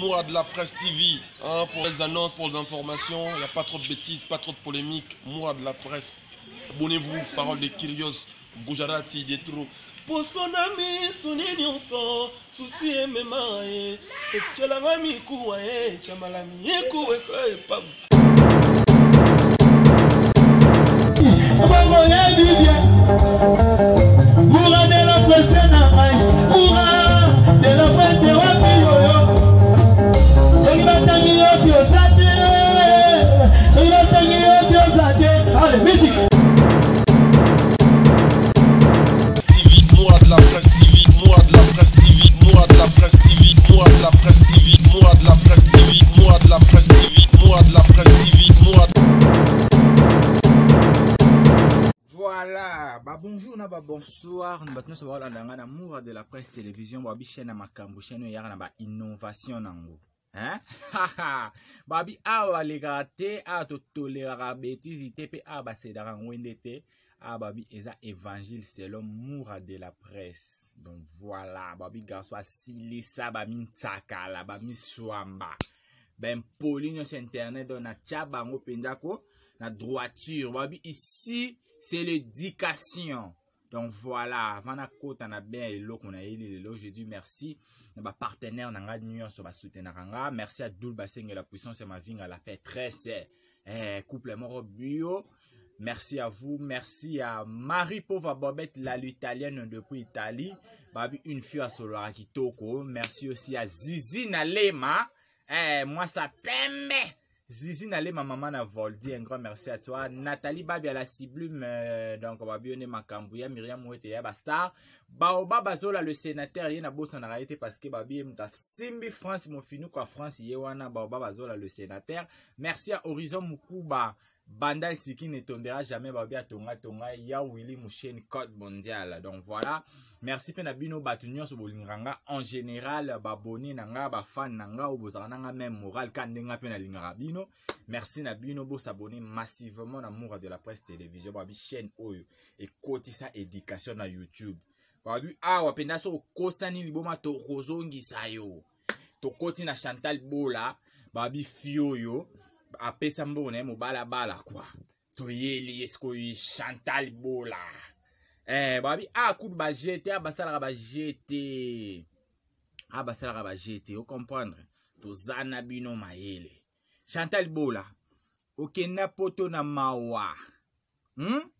Moura de la presse TV hein, pour les annonces, pour les informations. Il n'y a pas trop de bêtises, pas trop de polémiques. Moi de la presse. Abonnez-vous, parole de Kyrios, Gujarati, Detro. posanami Pour tu es son ye etyelanga mikuwa ye eh. chamalami ekuweka eh, epabu eh, babonjour na babonsoir na bato nyonso baolanda ngai na moura de la presse télévision babi chaîne ya makambo chaîne oyo eyaka na bainnovation nango babi awa balekaka te awa totoleraka bétisi te mpe awa basedaka ngwende te awa babi eza évangile selon moura de la presse donc voilà babi garso asilisa bamintakala bamiswamba bempoli nyonso internet oyo natya bango mpenza ko la droiture. Wabi, ici, c'est l'éducation. Donc voilà, avant la côte, on a bien l'eau qu'on a eu, l'eau, je dis merci. Ma partenaire, on a une sur ma soutenir. Merci à Doul Basseng la puissance et ma vie, la paîtresse. Eh, couple moro bio. Merci à vous. Merci à Marie Pova Bobette, la l'italienne depuis Italie. Babi, une fille à Solara Kitoko. Merci aussi à Zizi Nalema. Eh, moi, ça pème. Zizi Nale, ma maman a Voldi, un grand merci à toi. Nathalie Babi à la Ciblume, euh, donc on va bien Makambouya, Myriam Mouete, Yaba Star. Baoba Bazola, le sénateur, il y a boss en réalité parce que Babi m'a Simbi France, mon finou quoi France, Yewana, Baoba Bazola, le sénateur. Merci à Horizon Mukuba. banda nsiki netondera jamais babi atonga tonga ya willy musheni code mondial donc voilà merci mpe na bino bato nyonso bolingaka nga en général babone na nga bafane na nga oyo bozala na nga même moral ka ndenga mpe nalingaka bino merci na bino bosabone massivement na moura de la presse télévision babi chaîne oyo ekotisa éducation na youtube babi awa mpenza so okosani liboma tokozongisa yo tokoti na chantal bola babi fi oyo apesa mbone mobalabala kwa toyeli esike oyi chantal bola eh, babi akutu ah, bajete a ah, basalaka bajete a ah, basalaka bajete ocomprendre toza na bino mayele chantal bola okenda poto na mawa hmm?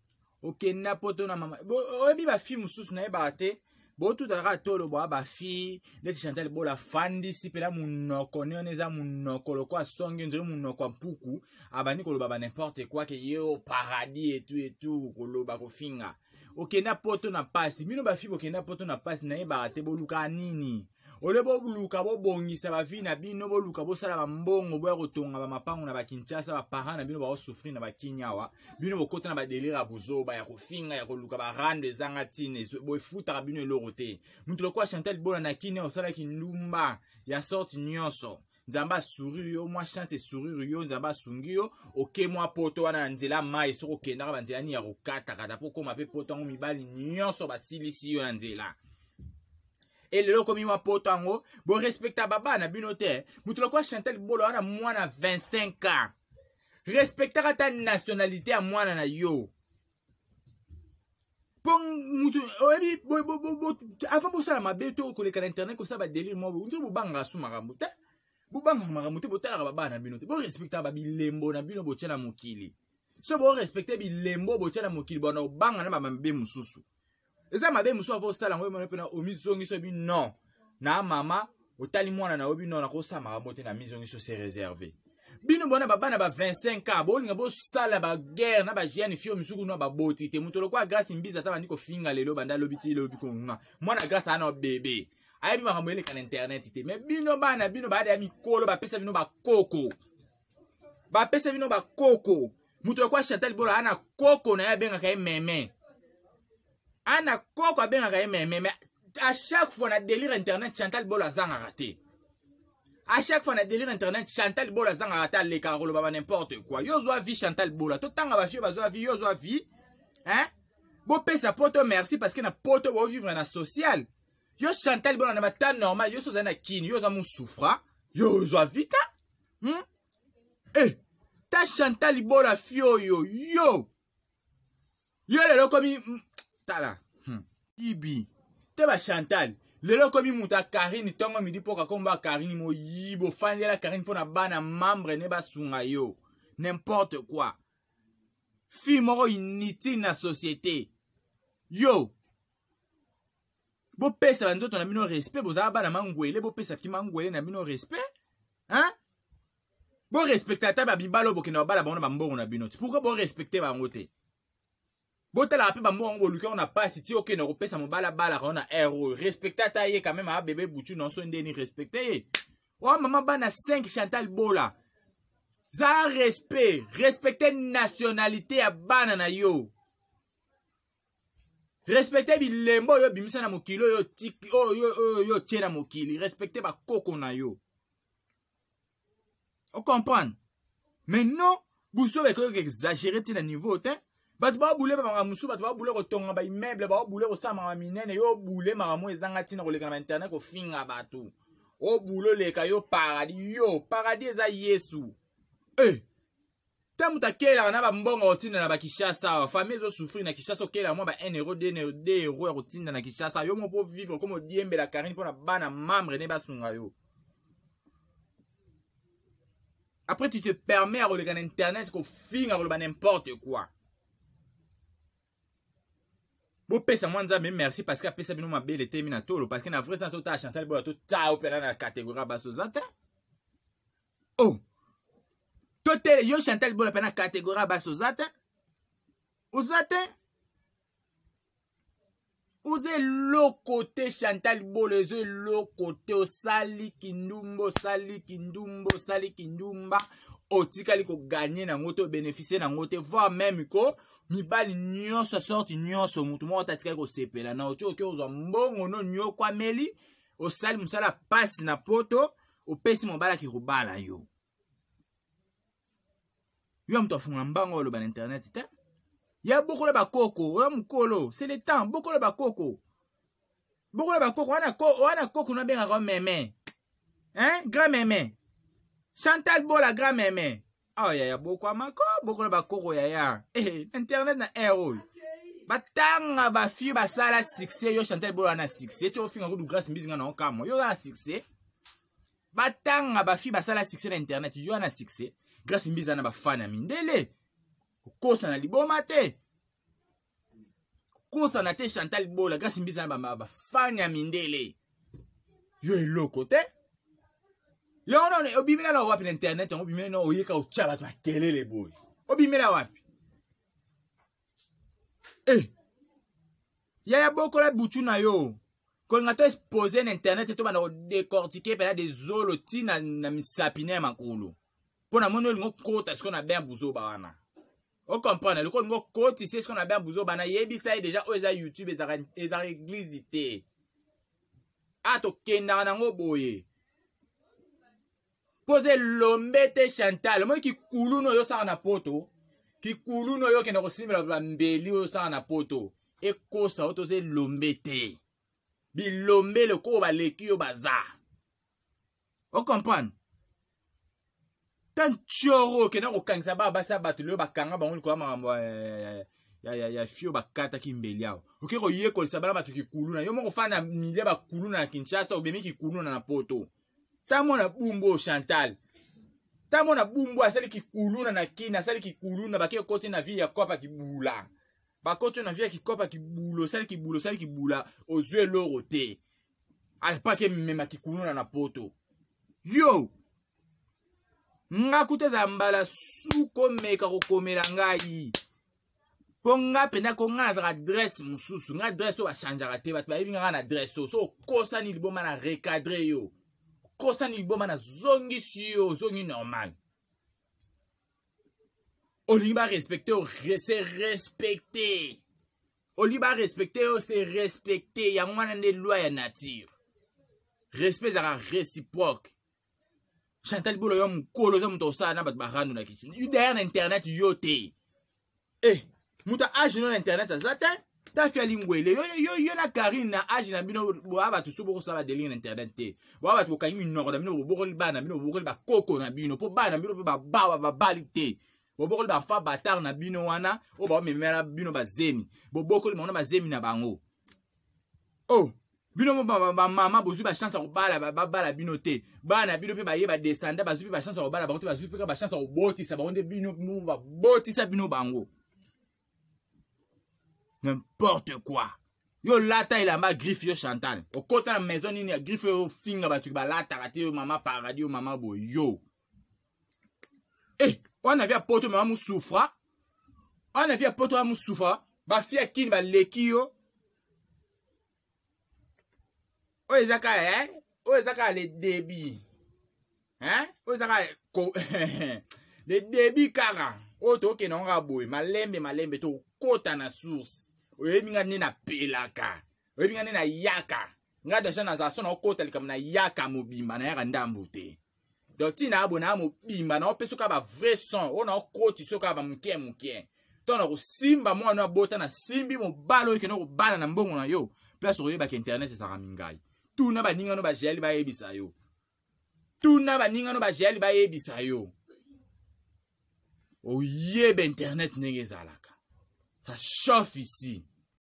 okenda poto na mama oyebi bafilme mosusu nayebaka te botutaka tolo bwa bafille neti chantal bola afandisi mpela munoko ne wana eza munoko loko asongi nzoyi munoko mpuku abandi koloba banimporte kua ke ye o paradis etu etu koloba kofinga okenda poto na pasi bino bafille bokenda poto na pasi nayebaka te bolukaa nini ole boluka bobongisa bavi na bino boluka bosala bambongo boya kotonga bamapango na bakinshasa baparent na bino bakosufrir na bakini awa bino bokota na badelire ya bozoba ya kofinga ya koluka barando ezanga ntine boefutaka bino eloko te moto lokola chantal bona na kini osalaki ndumba ya sorte nyonso nzambe asuri yo mwa chance esuriri yo nzambe asungi yo oke mwa poto wana na nzela mai soki okendaka banzela nini ya kokataka ta po okóma mpe poto yango mibali nyonso basilisi yo na nzela elelo okomi mwa poto yango borespekta baba na bino te motu lokola chantel bolo wana mwana 25 ans respektaka ata nationalité ya mwana na yo mpo mutu oyebi oh, eh, avant bosala mabe to koleka na internet kosala badelire mwa nzoi bobangaka su makambo te bobangaka makambo te botalaka babana na bino te borespektaka ah, babilembo na bino botya na mokili so borespecte bilembo botya na mokili bwana obanga na bamabe mosusu eza mabe mosusu avosala yango emona mpena omizongiso yebi non na mama otali mwana na yo bino nakosala makambo te na mizongiso se réserve bino bona babana ba 25 ans bolinga bosala baguerre na bajeune fio misuku kuna baboti te moto lokola grâce mbizi ata bandi kofinga lelo banda alobi ti lobi konga mwana grâce ana bebe ayebi makambo eleka na internet te me bino bana bino baada ya mikolo bapesa bino bakoko bapesa bino bakoko moto lokola chantal bolo ana koko na ye abengaka ye meme ana koko abengaka ye meme me à chaque fois na délire internet chantal bolo azangaka te à chaque fois na délire internet chantal bolo azangaka te alekaka koloba ba n'importe quoi yo ozwa vie chantal bolo totanga bafio bazwa vie yo ozwa vie hein bopesa poto merci parce que na poto bovivre na social yo chantal bolo na bata normal yo so ozali na kini yo oza mosufra yo ozwa vie ta hmm? eh, ta chantal bolo afi oyo yo yo lelo okomi tala hmm. ibi te bachantal lelo okomi moto akarine ntongo midi mpo kakomi ba akarine moyibi ofandela akarine mpo na bana mambre ne basunga yo nimporte quoi fille moko inutile na société yo bopesa banzoto na bino respect bozala bana mangwele bopesa ki mangwele na bino respect hein borespecte ata babibalo bokende babala bango na bambongo na bino ti pourkui borespecte bango te botalaka mpe bambo yango boluka na pasi ti okende kopesa mobala balaka yo na air oyo respecte ata ye quand même abebe ah, butu na so ndeni respecte ye oa oh, mama bana 5 chantal bola zala respect respecte nationalité ya bana na yo respecte bilembo oyo obimisa na mokili oyo oyo oh, otie na mokili respecte bakoko na yo ocomprendre maintenant biso bakoki exagere ti na niveau te bato baobule bamaka mosusu bato baobule kotonga baimmeuble baobule kosala maka minene yo obule makambo ezanga ntina kolekana na internet kofinga bato obule oleka yo paradis yo paradis eza yesu eh! e ta moto akelaka na bambongo kotinda na bakishasa awa fami ezosufrir na kishasa okelaka mwa ba 1 euro 2 euro ya kotinda na kishasa yo moko vivre koma odiembela karine mpona bana mambre ne basunga yo après tu te permets ya koleka na internet kofinga koloba n'importe quoi bopesa mwa nzambe merci parceke apesa bino mabele temi na tolo parceke na vrai sana totala chantal bola totala opena na kategorie baso oh! oza te o totele yo chantal bola mpe na kategorie baso oza te oza te oza eloko te chantal bolo eza eloko te osali kindumba osali kindumba osali kindumba otikali koganye nango te obénéficie nango te voir même ko mibali nyonso asorti nyonso motu moko tatikali kosepela na otyo oke ozwa mbongo no nyoko ameli osali mosala pasi na poto opesi mobali ake kobala yo yo ya moto afunga mbango oloba na internet te ya bokola bakoko oya mokolo c'est le temps bokola bakoko bokola bakoko wana, ko, wana koko no abengaka meme hein? grand meme chantal bola grand meme awa ah, oh, yaya bokwamako bokola bakoko yaya eh, eh, internet na air oyo oh. batanga bafiu basala succès yo chantal bola na succès ti ofinga kudu grace mbizinga na okamo yo oza succès batanga bafiu basala succès na internet yo ana succès grace mbiza na bafana mindele kokosana liboma te kokosana te chantal bola kasi mbisa na bafani ya mindele yo eloko te yo nono obimela wapi na internet yango obimela no oyeka otya bato makelele boye obimela wapi e yaya bokola butu na yo kolinga to expose na internet tobanda kodecortike mpela dezolo ntina na misapi na ya makolo mpo na moni olinga okota sikoyo na ben buzoba wana okomprendre eloko olingi okotisa esika na bambu zoba nayebisa ye deja oyo eza youtube ezaka eglize te a tokendaka nango boye mpo eza elombe te chantal omoi kikulu no oyosaka na poto kikulu no oyokende kosimbela bambeli oyo osaka na poto ekosa oyo toza elombe te bilombe eloko oyo baleki oyo baza okomprendre ta ntioro okenda kokangisa baa basi ya bato lelo bakanga bango likola makambo ya, ya, ya fio bakataki mbeli awa oke koyekolisa bana bato kikuluna yo moko ofanda na milie bakuluna na kinshasa obemi kikuluna na poto tamona bumbu o chantal tamona bumbu asali kikuluna na kini asali kikuluna bake koti na vie ya kopa kibula bakoti na vie ya kikopa kibula osali kibula osali kibula ozwi eloro te apake memaki kuluna na poto yo nga kuta eza mbala su komeka kokomela ngai mpo nga mpenza ko nga nazalaka adresse mosusu nga adresse oyo bashangeaka te bato bayebi nga nga na adresse oyo so okosani liboma na recadre yo okosani liboma nazongisi yo ozongi normal olingi barespecte yo se respecte olingi barespecte yo se respecte yango wana nde lwa ya nature respect ezalaka réciproque chantal bolo yo mokolo oza moto osala na bato barando na kiti derrière na internet yo te e moto age no na internet aza te tafi alingwele yo na karine na age na bino boya bato so bokosala badelinge na internet te boya bato bokangi minoko na bino bobokoli bana na bino bobokoli bakoko na bino mpo bana na bino mpe babawa babali te bobokoli bafa batar na bino wana oyo baomemela bino bazemi bobokoli bango na bazemi na bango o oh. bino bamama bozwi bachance ya kobala babala bino te bana bino mpe baye badesanda bazwi mpe bachance ya kobala bango te bazwi mpe bachance ya kobotisa bango nde bino babotisa bino bango n'importe quoi yo lata elamba griffe yo chantal okota na maison nini ya griffe oyo ofinga bato balataka te yo mama paradis yo mama boyo e eh, wana via poto mama mosufra wana via poto mama mosufra bafia kini baleki yo oyo eza kaka eh? oyo eza kaka le début eh? oyo eza kaka ko... le début kaka oyo tokende ngo kaka boye malembe malembe tokota na source oyebi nga nde napelaka oyebi nga nde nayaka nga deja nazala so naokota likambo nayaka mobimba nayaka ndambu te donc ntina abo na mobimba naopesa oka bavrai son oyo naokotisa oka bamoke moke to na kosimba mwana abota nasimbi mobali oyo kende kobala na mbongo na yo place okoyebaka internet ezaka mingai tuna baningano bajali bayebisa yo tuna baningano bajali bayebisa yo oyeba internet ndenge ezalaka ça chauffe ici